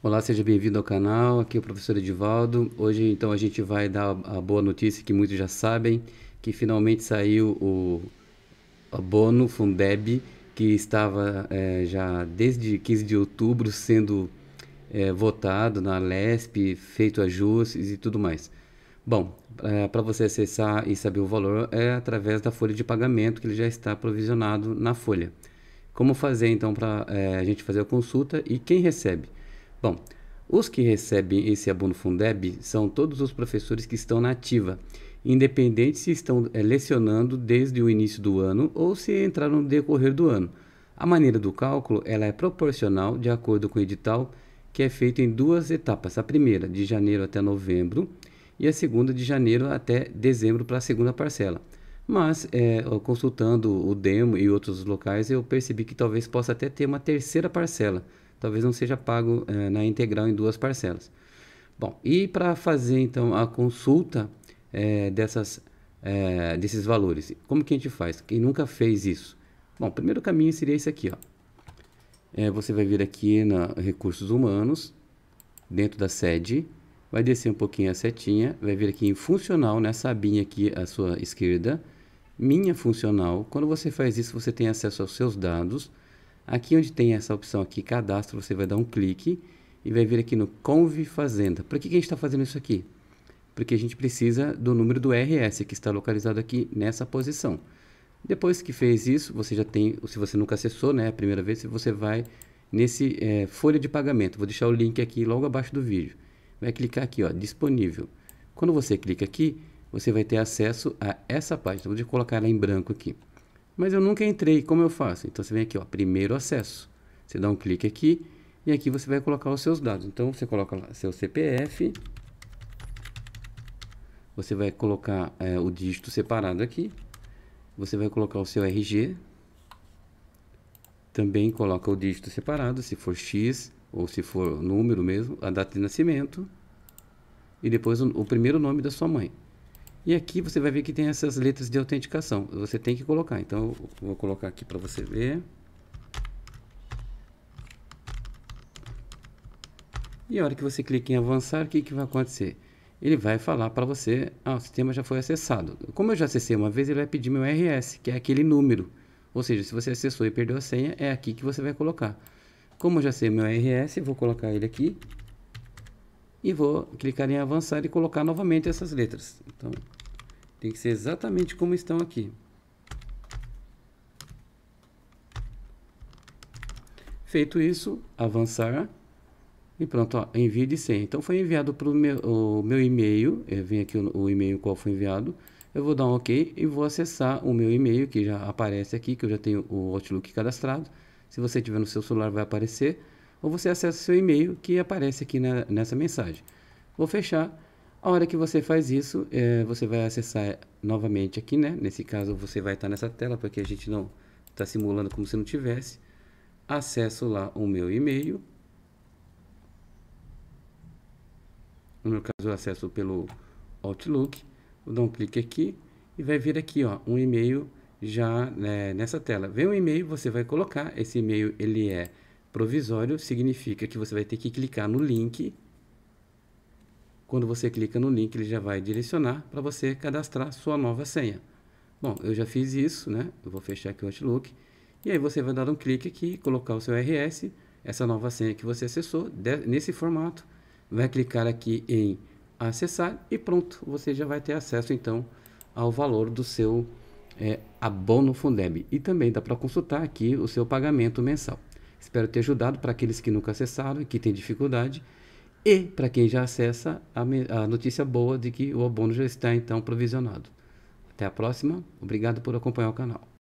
Olá, seja bem-vindo ao canal. Aqui é o professor Edivaldo. Hoje, então, a gente vai dar a boa notícia que muitos já sabem, que finalmente saiu o abono Fundeb, que estava é, já desde 15 de outubro sendo é, votado na LESP, feito ajustes e tudo mais. Bom, é, para você acessar e saber o valor é através da folha de pagamento que ele já está provisionado na folha. Como fazer então para a gente fazer a consulta e quem recebe? Bom, os que recebem esse abono Fundeb são todos os professores que estão na ativa, independente se estão é, lecionando desde o início do ano ou se entraram no decorrer do ano. A maneira do cálculo ela é proporcional de acordo com o edital, que é feito em duas etapas: a primeira, de janeiro até novembro, e a segunda, de janeiro até dezembro, para a segunda parcela. Mas, é, consultando o Demo e outros locais, eu percebi que talvez possa até ter uma terceira parcela talvez não seja pago é, na integral em duas parcelas. Bom, e para fazer então a consulta é, dessas, é, desses valores, como que a gente faz? Quem nunca fez isso? Bom, o primeiro caminho seria esse aqui, ó. É, você vai vir aqui na Recursos Humanos, dentro da sede, vai descer um pouquinho a setinha, vai vir aqui em Funcional, nessa abinha aqui à sua esquerda, Minha Funcional. Quando você faz isso, você tem acesso aos seus dados, Aqui onde tem essa opção aqui, cadastro, você vai dar um clique e vai vir aqui no Convi Fazenda. Por que, que a gente está fazendo isso aqui? Porque a gente precisa do número do RS, que está localizado aqui nessa posição. Depois que fez isso, você já tem, se você nunca acessou, né, a primeira vez, você vai nesse é, folha de pagamento. Vou deixar o link aqui logo abaixo do vídeo. Vai clicar aqui, ó, disponível. Quando você clica aqui, você vai ter acesso a essa página. Vou colocar ela em branco aqui. Mas eu nunca entrei, como eu faço? Então você vem aqui, ó, primeiro acesso. Você dá um clique aqui e aqui você vai colocar os seus dados. Então você coloca lá seu CPF, você vai colocar é, o dígito separado aqui, você vai colocar o seu RG, também coloca o dígito separado, se for X ou se for número mesmo, a data de nascimento e depois o, o primeiro nome da sua mãe. E aqui você vai ver que tem essas letras de autenticação. Você tem que colocar. Então, eu vou colocar aqui para você ver. E a hora que você clica em avançar, o que, que vai acontecer? Ele vai falar para você, ah, o sistema já foi acessado. Como eu já acessei uma vez, ele vai pedir meu RS, que é aquele número. Ou seja, se você acessou e perdeu a senha, é aqui que você vai colocar. Como eu já sei meu RS, vou colocar ele aqui. E vou clicar em avançar e colocar novamente essas letras. Então, tem que ser exatamente como estão aqui. Feito isso, avançar. E pronto, ó, envio de senha. Então foi enviado para o meu e-mail. Vem aqui o, o e-mail qual foi enviado. Eu vou dar um OK e vou acessar o meu e-mail que já aparece aqui, que eu já tenho o Outlook cadastrado. Se você tiver no seu celular vai aparecer. Ou você acessa o seu e-mail que aparece aqui na, nessa mensagem. Vou fechar a hora que você faz isso, é, você vai acessar é, novamente aqui, né? Nesse caso, você vai estar nessa tela, porque a gente não está simulando como se não tivesse. Acesso lá o meu e-mail. No meu caso, eu acesso pelo Outlook. Vou dar um clique aqui e vai vir aqui, ó, um e-mail já né, nessa tela. Vem um e-mail, você vai colocar. Esse e-mail, ele é provisório, significa que você vai ter que clicar no link quando você clica no link, ele já vai direcionar para você cadastrar sua nova senha. Bom, eu já fiz isso, né? Eu vou fechar aqui o Outlook. E aí você vai dar um clique aqui, colocar o seu RS, essa nova senha que você acessou, nesse formato. Vai clicar aqui em acessar e pronto, você já vai ter acesso então ao valor do seu é, abono Fundeb. E também dá para consultar aqui o seu pagamento mensal. Espero ter ajudado para aqueles que nunca acessaram e que têm dificuldade e para quem já acessa a, a notícia boa de que o abono já está então provisionado. Até a próxima, obrigado por acompanhar o canal.